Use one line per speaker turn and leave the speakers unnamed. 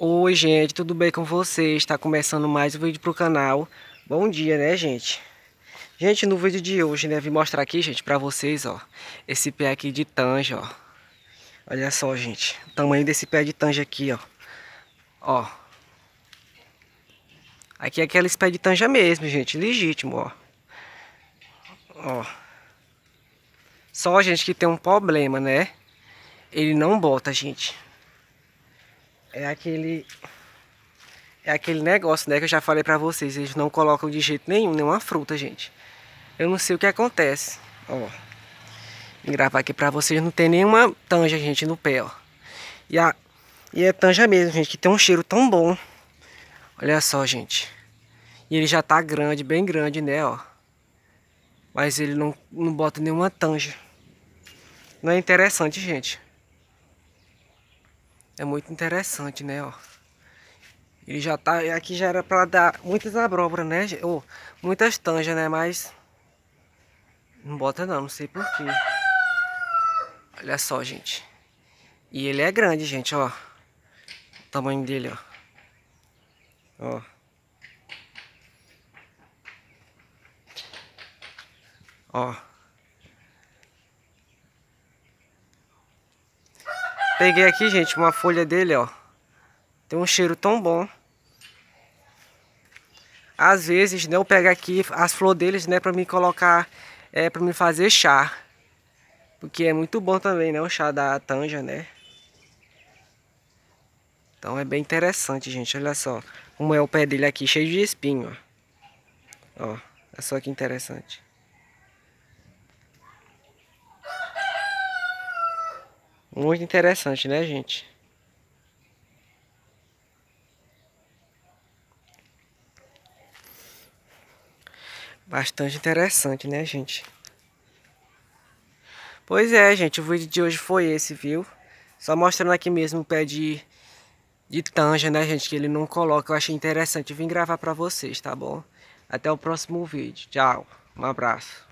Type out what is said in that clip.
Oi gente, tudo bem com vocês? Está começando mais um vídeo pro canal Bom dia, né gente? Gente, no vídeo de hoje, né, vim mostrar aqui, gente, pra vocês, ó Esse pé aqui de tanja, ó Olha só, gente, o tamanho desse pé de tanja aqui, ó Ó Aqui é aquele pé de tanja mesmo, gente, legítimo, ó Ó Só, gente, que tem um problema, né? Ele não bota, gente é aquele é aquele negócio, né, que eu já falei pra vocês, eles não colocam de jeito nenhum, nenhuma fruta, gente. Eu não sei o que acontece, ó. Vou gravar aqui pra vocês, não tem nenhuma tanja, gente, no pé, ó. E, a, e é tanja mesmo, gente, que tem um cheiro tão bom. Olha só, gente. E ele já tá grande, bem grande, né, ó. Mas ele não, não bota nenhuma tanja. Não é interessante, gente. É muito interessante, né, ó. Ele já tá... Aqui já era pra dar muitas abóboras, né? Ou oh, muitas tanjas, né? Mas... Não bota não, não sei porquê. Olha só, gente. E ele é grande, gente, ó. O tamanho dele, ó. Ó. Ó. Peguei aqui, gente, uma folha dele, ó. Tem um cheiro tão bom. Às vezes, né, eu pego aqui as flores deles, né, pra me colocar, é, pra me fazer chá. Porque é muito bom também, né, o chá da tanja, né. Então é bem interessante, gente, olha só. Como é o pé dele aqui, cheio de espinho, ó. Ó, é só que interessante. Muito interessante, né, gente? Bastante interessante, né, gente? Pois é, gente, o vídeo de hoje foi esse, viu? Só mostrando aqui mesmo o pé de, de tanja, né, gente, que ele não coloca. Eu achei interessante. Eu vim gravar pra vocês, tá bom? Até o próximo vídeo. Tchau. Um abraço.